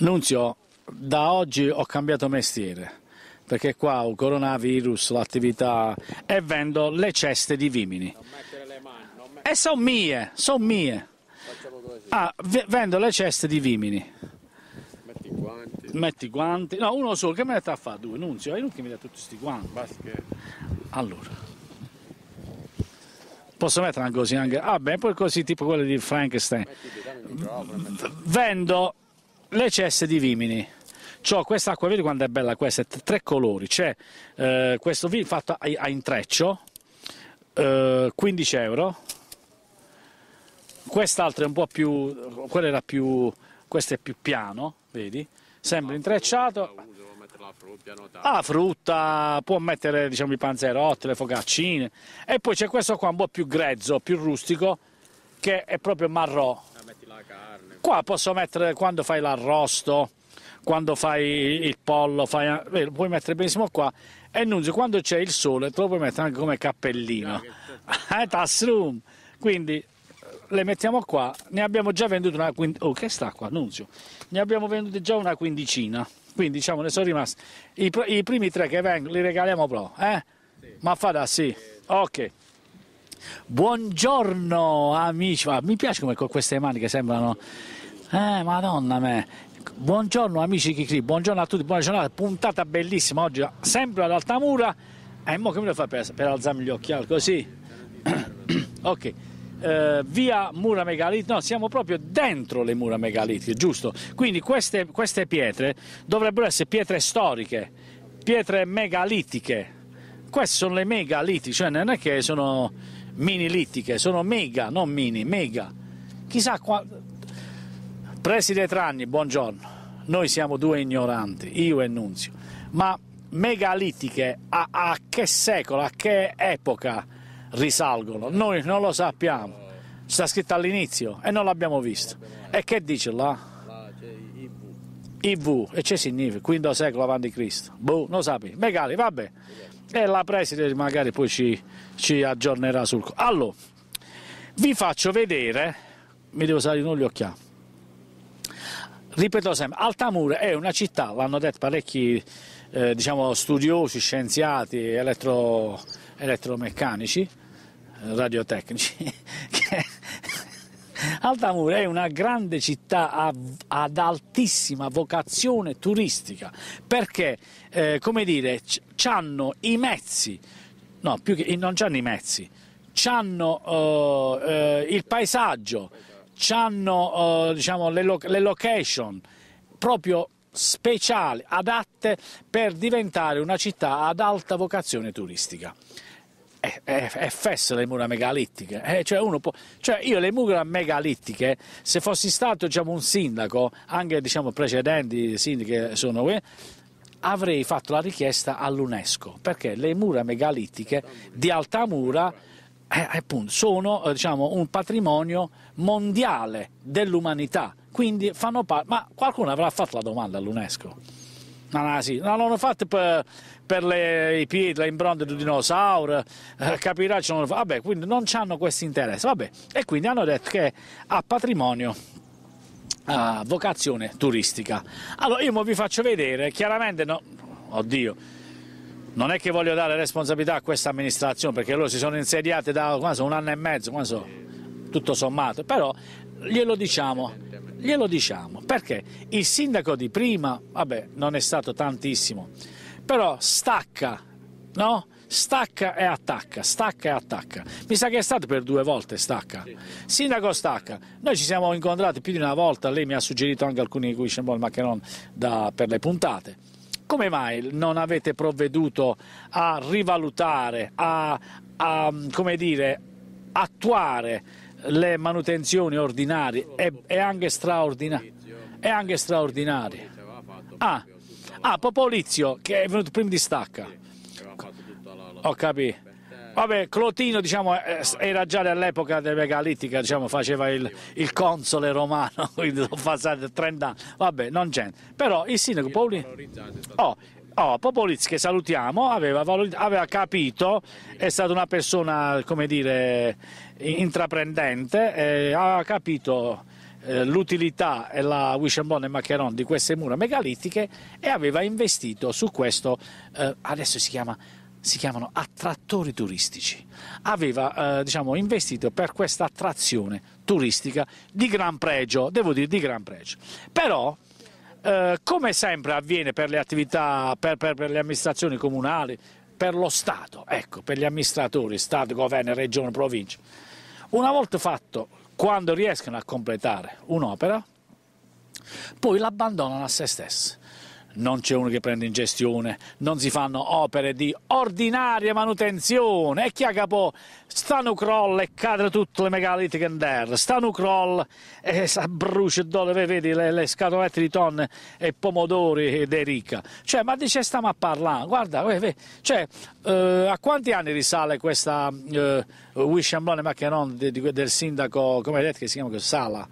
Nunzio, da oggi ho cambiato mestiere perché qua ho coronavirus, l'attività e vendo le ceste di vimini. E sono mie, sono mie. Ah, vendo le ceste di vimini. Metti guanti. Metti guanti. No, uno solo, che me ne sta a fare? Due, Nunzio, è che mi dà tutti questi guanti. Basket. Allora. Posso mettere una così anche? Ah beh, poi così tipo quelle di Frankenstein. Vendo le ceste di Vimini. questa acqua, vedi quanto è bella questa, è tre colori, c'è eh, questo vino fatto a, a intreccio, eh, 15 euro, quest'altra è un po' più, quella era più, questo è più piano, vedi, sembra ah, intrecciato, la ah, frutta, può mettere diciamo, i panzerotti, le focaccine e poi c'è questo qua un po' più grezzo, più rustico, che è proprio marrò, Qua posso mettere quando fai l'arrosto, quando fai il pollo, fai, lo eh, puoi mettere benissimo qua. E Nunzio, quando c'è il sole, te lo puoi mettere anche come cappellino. Eh, tassroom! Quindi eh, le mettiamo qua, ne abbiamo già vendute una quindicina. Oh, che sta qua, Nunzio? Ne abbiamo vendute già una quindicina. Quindi diciamo ne sono rimasti. I, I, primi tre che vengono li regaliamo però. eh? Sì. Ma fa da sì. Ok. Buongiorno amici, ma ah, mi piace come con queste mani che sembrano... Eh, madonna me, Buongiorno amici Kikri, buongiorno a tutti, buona giornata, puntata bellissima oggi, sempre ad Altamura. E eh, mo che me lo fa per, per alzarmi gli occhiali così? ok. Eh, via mura megalitiche, no, siamo proprio dentro le mura megalitiche, giusto? Quindi queste, queste pietre dovrebbero essere pietre storiche, pietre megalitiche. Queste sono le megalitiche, cioè non è che sono mini littiche, sono mega, non mini, mega. Chissà qua... Preside Tranni, buongiorno. Noi siamo due ignoranti, io e Nunzio. Ma megalittiche a, a che secolo, a che epoca risalgono? Noi non lo sappiamo. Sta scritto all'inizio e non l'abbiamo visto. E che dice là? IV, e c'è significa, V secolo avanti Cristo. Boh, non lo sapi. Megali, vabbè e la preside magari poi ci, ci aggiornerà sul... Allora, vi faccio vedere, mi devo salire gli occhiali, ah. ripeto sempre, Altamura è una città, l'hanno detto parecchi eh, diciamo, studiosi, scienziati, elettro, elettromeccanici, eh, radiotecnici, che Altamura è una grande città ad altissima vocazione turistica perché, eh, come dire, hanno i mezzi, no, più che, non hanno i mezzi, hanno oh, eh, il paesaggio, hanno eh, oh, diciamo, le, lo le location proprio speciali, adatte per diventare una città ad alta vocazione turistica è, fesso le mura megalittiche. Eh, cioè, può, cioè io le mura megalittiche, se fossi stato diciamo, un sindaco, anche diciamo, precedenti sindaci sono qui, avrei fatto la richiesta all'UNESCO, perché le mura megalittiche di Altamura eh, appunto, sono eh, diciamo, un patrimonio mondiale dell'umanità, quindi fanno parte... Ma qualcuno avrà fatto la domanda all'UNESCO? No, no, sì, no, l'hanno fatto per per le, i piedi, le impronte di dinosauro, eh, capirà, vabbè, quindi non hanno questo interesse, vabbè, e quindi hanno detto che ha patrimonio a vocazione turistica. Allora io vi faccio vedere, chiaramente, no, oddio, non è che voglio dare responsabilità a questa amministrazione perché loro si sono insediate da so, un anno e mezzo, so, tutto sommato, però glielo diciamo, glielo diciamo, perché il sindaco di prima, vabbè, non è stato tantissimo, però stacca, no? Stacca e attacca, stacca e attacca. Mi sa che è stato per due volte stacca. Sì. Sindaco stacca. Noi ci siamo incontrati più di una volta, lei mi ha suggerito anche alcuni question ball, ma che non da, per le puntate. Come mai non avete provveduto a rivalutare, a, a come dire, attuare le manutenzioni ordinarie e, e anche straordinarie? E anche straordinarie. Ah, Ah, Popolizio, che è venuto prima di stacca. Ho capito. Vabbè, Clotino diciamo, eh, era già dell'epoca della megalittica, diciamo, faceva il, il, console romano, quindi sono passati 30 anni. Vabbè, non c'è. Però il sindaco Paolini... Oh, oh, Popoliz, che salutiamo, aveva, aveva, capito, è stata una persona, come dire, intraprendente, aveva eh, capito eh, l'utilità e la Wishambone e Maccheron di queste mura megalitiche e aveva investito su questo, eh, adesso si, chiama, si chiamano attrattori turistici. Aveva eh, diciamo, investito per questa attrazione turistica di gran pregio, devo dire di gran pregio. Però eh, come sempre avviene per le attività, per, per, per le amministrazioni comunali, per lo Stato, ecco, per gli amministratori, Stato, Governo, Regione, Provincia. Una volta fatto quando riescono a completare un'opera, poi l'abbandonano a se stessi non c'è uno che prende in gestione, non si fanno opere di ordinaria manutenzione e chi a capo stanno croll e cadono tutte le megalitiche in terra, stanno croll e si brucia dove vedi le, le, scatolette di tonne e pomodori ed erica, cioè ma di ce stiamo a parlare, guarda, cioè, eh, a quanti anni risale questa eh, Wisciamblone Macchianon di, di, del sindaco, come hai detto che si chiama Sala?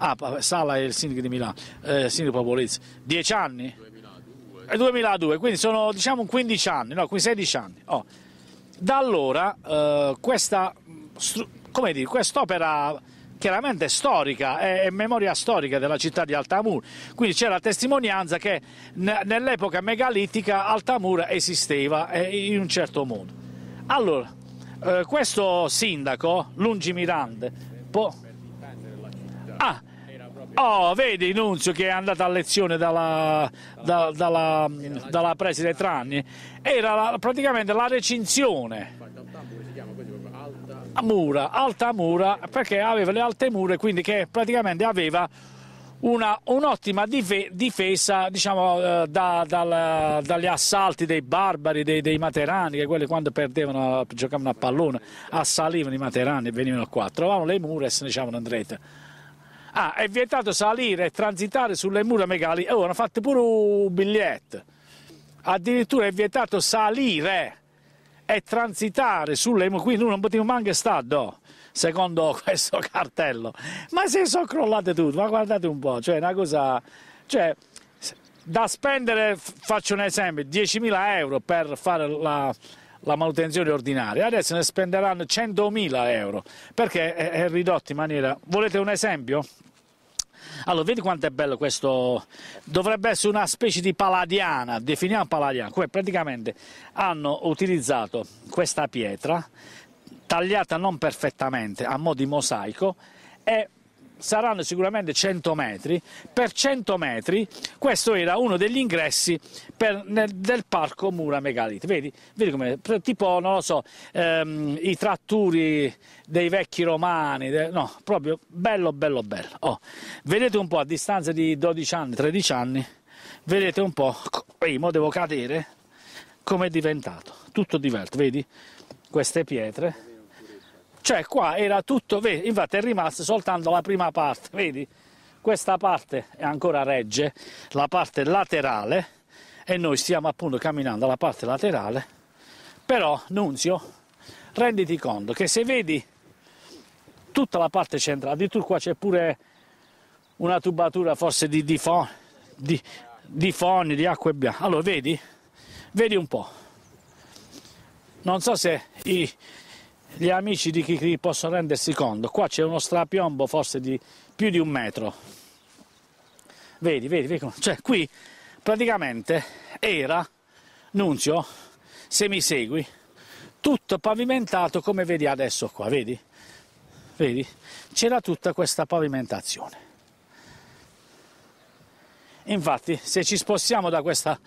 Ah, Sala è il sindaco di Milano, eh, sindaco Papolizzi. Dieci anni? 2002. Eh, 2002, quindi sono diciamo 15 anni, no, 16 anni. Oh. Da allora eh, questa, come dire, quest'opera chiaramente storica, è, è, memoria storica della città di Altamur, quindi c'è la testimonianza che nell'epoca megalitica Altamur esisteva eh, in un certo modo. Allora, eh, questo sindaco, lungimirante, po- Oh, vedi Nunzio che è andato a lezione dalla, da, dalla, dalla preside Tranni, era la, praticamente la recinzione. A mura, alta mura, perché aveva le alte mura, quindi che praticamente aveva un'ottima difesa diciamo, eh, da, dal, dagli assalti dei barbari, dei, dei, materani, che quelli quando perdevano, giocavano a pallone, assalivano i materani e venivano qua. Trovavano le mura e se ne andavano in Ah, è vietato salire e transitare sulle mura megali. Oh, hanno fatto pure un biglietto. Addirittura è vietato salire e transitare sulle mura. Quindi non potevo neanche stare, no, secondo questo cartello. Ma se sono crollate tutte, ma guardate un po', cioè una cosa... Cioè, da spendere, faccio un esempio, 10.000 euro per fare la, la manutenzione ordinaria, adesso ne spenderanno 100.000 euro perché è, ridotto in maniera... Volete un esempio? Allora, vedi quanto è bello questo? Dovrebbe essere una specie di paladiana, definiamo paladiana, come praticamente hanno utilizzato questa pietra tagliata non perfettamente a mo' di mosaico e saranno sicuramente 100 metri, per 100 metri questo era uno degli ingressi per, nel, del parco Mura Megalith, Vedi, vedi come, tipo, non lo so, ehm, i tratturi dei vecchi romani, de, no, proprio bello, bello, bello. Oh, vedete un po' a distanza di 12 anni, 13 anni, vedete un po', ehi, devo cadere, come è diventato, tutto diverso, vedi? Queste pietre cioè qua era tutto, vedi, infatti è rimasta soltanto la prima parte, vedi? Questa parte è ancora regge, la parte laterale, e noi stiamo appunto camminando alla parte laterale, però Nunzio, renditi conto che se vedi tutta la parte centrale, addirittura qua c'è pure una tubatura forse di, di, fo, di, di foni, di acqua bianca. Allora, vedi? Vedi un po'. Non so se i, gli amici di Chicri possono rendersi conto, qua c'è uno strapiombo forse di più di un metro. Vedi, vedi, vedi, cioè qui praticamente era, Nunzio, se mi segui, tutto pavimentato come vedi adesso qua, vedi? Vedi? C'era tutta questa pavimentazione. Infatti, se ci spostiamo da questa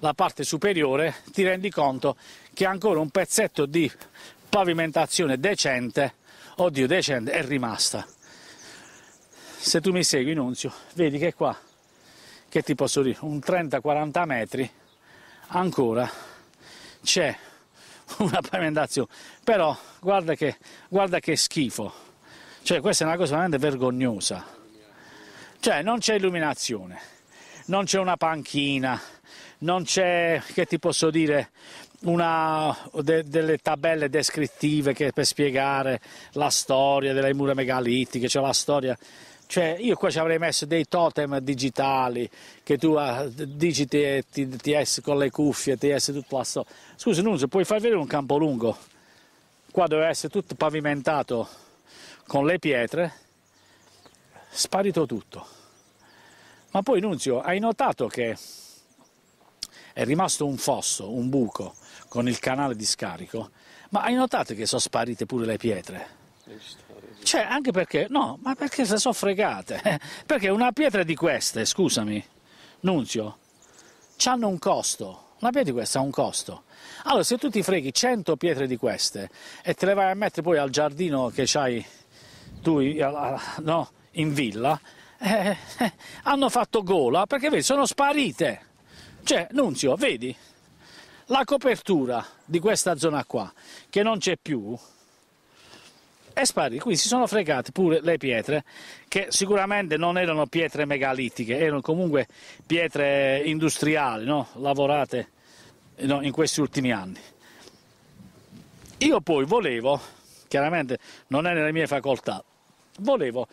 la parte superiore, ti rendi conto che ancora un pezzetto di pavimentazione decente, oddio decente, è rimasta. Se tu mi segui, Nunzio, vedi che qua, che ti posso dire, un 30-40 metri ancora c'è una pavimentazione. Però guarda che, guarda che schifo. Cioè questa è una cosa veramente vergognosa. Cioè non c'è illuminazione, non c'è una panchina, non c'è, che ti posso dire, una, de, delle tabelle descrittive che, per spiegare la storia delle mura megalitiche, cioè la storia cioè, io qua ci avrei messo dei totem digitali che tu uh, ah, digiti e ti, ti, esci con le cuffie, ti esci tutto la storia. Scusi Nunzio, puoi far vedere un campo lungo? Qua doveva essere tutto pavimentato con le pietre, sparito tutto. Ma poi Nunzio, hai notato che è rimasto un fosso, un buco con il canale di scarico, ma hai notato che sono sparite pure le pietre? Cioè, anche perché, no, ma perché se sono fregate? Perché una pietra di queste, scusami, Nunzio, hanno un costo. Una pietra di queste ha un costo. Allora, se tu ti freghi 100 pietre di queste e te le vai a mettere poi al giardino che hai tu no, in villa, eh, hanno fatto gola perché vedi, sono sparite. Cioè, Nunzio, vedi, la copertura di questa zona qua, che non c'è più, è sparita. Qui si sono fregate pure le pietre, che sicuramente non erano pietre megalitiche, erano comunque pietre industriali, no? lavorate no, in questi ultimi anni. Io poi volevo, chiaramente non è nelle mie facoltà, volevo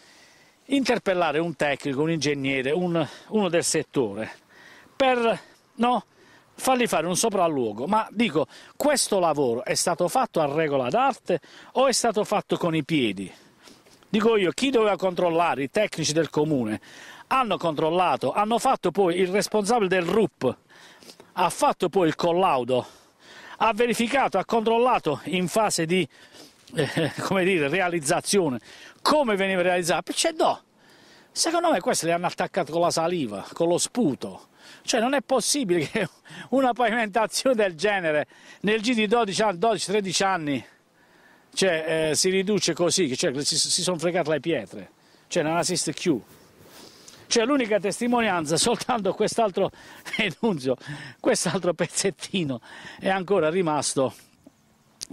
interpellare un tecnico, un ingegnere, un, uno del settore, per no? fargli fare un sopralluogo, ma dico, questo lavoro è stato fatto a regola d'arte o è stato fatto con i piedi? Dico io, chi doveva controllare? I tecnici del comune hanno controllato, hanno fatto poi il responsabile del RUP, ha fatto poi il collaudo, ha verificato, ha controllato in fase di eh, come dire, realizzazione come veniva realizzato, perché no, secondo me questi li hanno attaccati con la saliva, con lo sputo. Cioè non è possibile che una pavimentazione del genere nel giro di 12-13 anni cioè, eh, si riduce così, cioè, si, si sono fregate le pietre, cioè, non assiste più. Cioè l'unica testimonianza soltanto quest'altro quest'altro pezzettino è ancora rimasto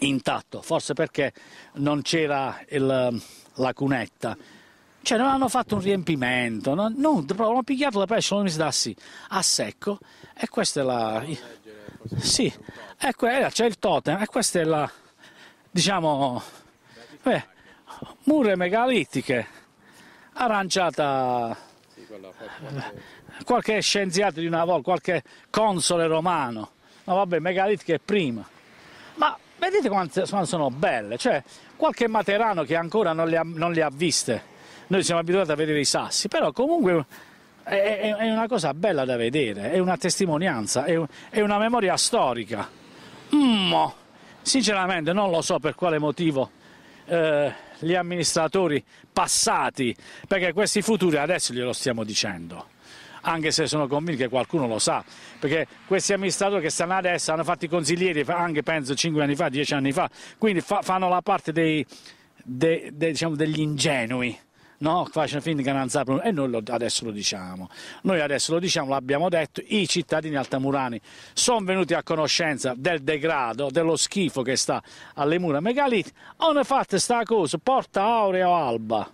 intatto, forse perché non c'era la cunetta. Cioè non hanno fatto un riempimento, non, non hanno picchiato la pesce, non mi sdassi a secco e questa è la... Sì, eh, c'è il totem e questa è la... diciamo... Beh, mure megalittiche, aranciata qualche scienziato di una volta, qualche console romano, ma vabbè, megalittiche prima. Ma vedete quante sono belle, cioè qualche materano che ancora non le ha, non le ha viste. Noi siamo abituati a vedere i sassi, però comunque è, è una cosa bella da vedere, è una testimonianza, è, è una memoria storica. Mm, oh, sinceramente non lo so per quale motivo eh, gli amministratori passati, perché questi futuri adesso glielo stiamo dicendo anche se sono convinto che qualcuno lo sa, perché questi amministratori che stanno adesso hanno fatto i consiglieri anche penso 5 anni fa, 10 anni fa, quindi fa, fanno la parte dei, dei, dei, diciamo, degli ingenui no, qua finta che non sappiano e noi adesso lo diciamo. Noi adesso lo diciamo, l'abbiamo detto, i cittadini altamurani sono venuti a conoscenza del degrado, dello schifo che sta alle mura megalitiche, hanno fatto questa cosa, porta aurea o alba.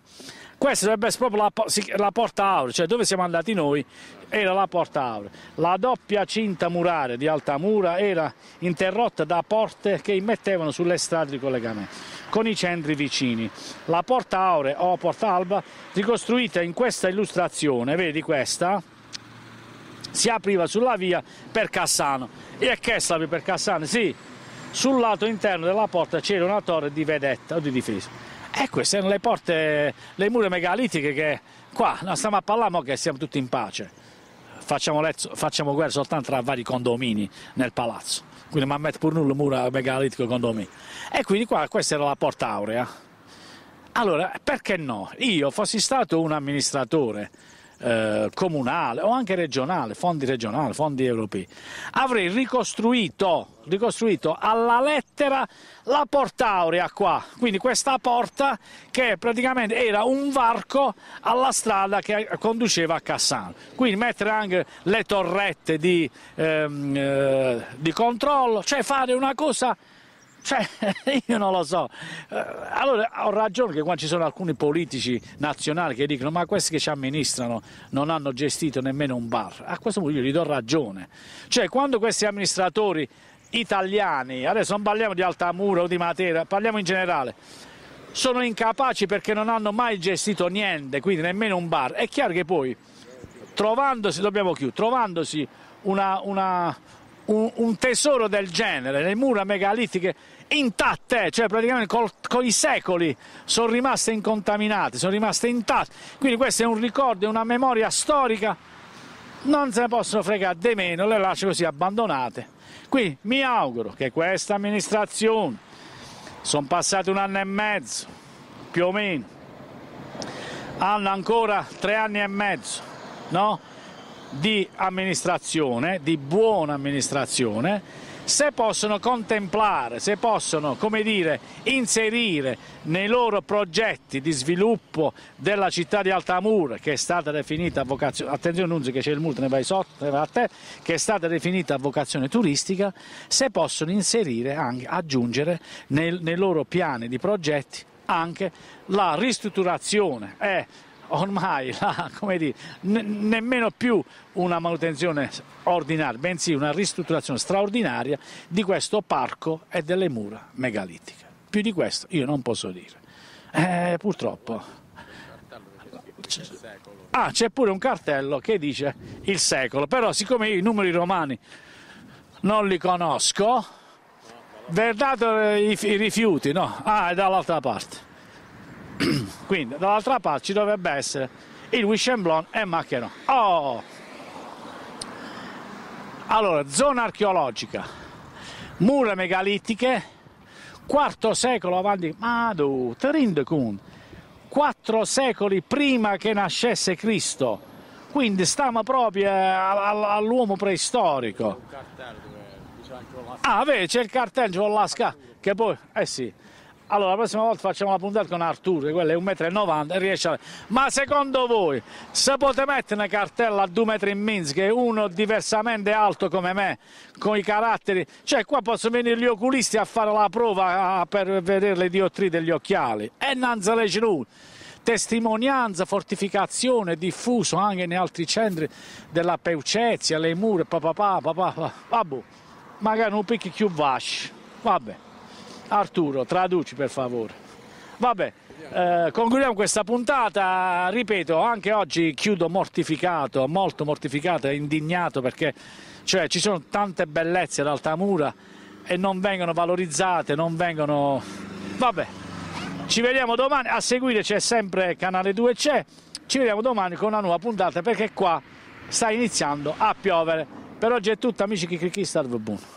Questa dovrebbe essere proprio la, la porta aurea, cioè dove siamo andati noi era la porta aurea. La doppia cinta muraria di Altamura era interrotta da porte che immettevano sulle strade di collegamento con i centri vicini. La porta aurea o porta alba ricostruita in questa illustrazione, vedi questa, si apriva sulla via per Cassano. E che per Cassano? Sì, sul lato interno della porta c'era una torre di vedetta o di difesa. E eh, queste sono le porte, le mura megalitiche che qua non stiamo a parlare che siamo tutti in pace. Facciamo, lezzo, facciamo guerra soltanto tra vari condomini nel palazzo. Quindi non metto pure nulla mura megalitico condomini. E quindi qua questa era la porta aurea. Allora, perché no? Io fossi stato un amministratore eh, comunale o anche regionale, fondi regionali, fondi europei, avrei ricostruito, ricostruito alla lettera la porta aurea qua, quindi questa porta che praticamente era un varco alla strada che conduceva a Cassano, quindi mettere anche le torrette di, ehm, eh, di controllo, cioè fare una cosa cioè, io non lo so. Eh, allora, ho ragione che quando ci sono alcuni politici nazionali che dicono ma questi che ci amministrano non hanno gestito nemmeno un bar, a questo punto io gli do ragione. Cioè, quando questi amministratori italiani, adesso non parliamo di Altamura o di Matera, parliamo in generale, sono incapaci perché non hanno mai gestito niente, quindi nemmeno un bar, è chiaro che poi trovandosi, dobbiamo chiudere, trovandosi una, una un, un tesoro del genere, le mura megalitiche intatte, cioè praticamente col, con i secoli sono rimaste incontaminate, sono rimaste intatte. Quindi questo è un ricordo, è una memoria storica, non se ne possono fregare di meno, le lascio così abbandonate. Quindi mi auguro che questa amministrazione, sono passati un anno e mezzo, più o meno, hanno ancora tre anni e mezzo, no? di amministrazione, di buona amministrazione, se possono contemplare, se possono come dire, inserire nei loro progetti di sviluppo della città di Altamur, che è stata definita vocazione, attenzione Nunzi che c'è il multo, ne vai sotto, ne vai a te, che è stata definita vocazione turistica, se possono inserire, anche, aggiungere nei, nei loro piani di progetti anche la ristrutturazione e ormai la, dire, ne, nemmeno più una manutenzione ordinaria, bensì una ristrutturazione straordinaria di questo parco e delle mura megalitiche. Più di questo io non posso dire. Eh, purtroppo. Ah, c'è pure un cartello che dice il secolo, però siccome io i numeri romani non li conosco, verdate i rifiuti, no? Ah, è dall'altra parte. Quindi dall'altra parte ci dovrebbe essere il Wissemblon e Maccherò. Oh! Allora, zona archeologica, mura megalittiche, IV secolo avanti, madu tu Quattro secoli prima che nascesse Cristo, quindi stiamo proprio eh, all'uomo preistorico. Ah, vedi, c'è il cartello con la scala, che poi, eh sì, allora, la prossima volta facciamo la puntata con Arturo, quello è 1,90 m e riesce a... Ma secondo voi, se potete mettere una cartella a 2 metri in Minsk e uno diversamente alto come me, con i caratteri... Cioè, qua possono venire gli oculisti a fare la prova a... per vedere le diottrie degli occhiali. E nanza le cinù. Testimonianza, fortificazione, diffuso anche in altri centri della Peucezia, le mura, papà, papà, papà, vabbè. Magari un picchio più vasci, vabbè. Arturo, traduci per favore. Vabbè, eh, concludiamo questa puntata, ripeto, anche oggi chiudo mortificato, molto mortificato e indignato perché cioè, ci sono tante bellezze ad Altamura e non vengono valorizzate, non vengono... Vabbè, ci vediamo domani, a seguire c'è sempre Canale 2 c'è, ci vediamo domani con una nuova puntata perché qua sta iniziando a piovere. Per oggi è tutto amici Kikiki, salve buono.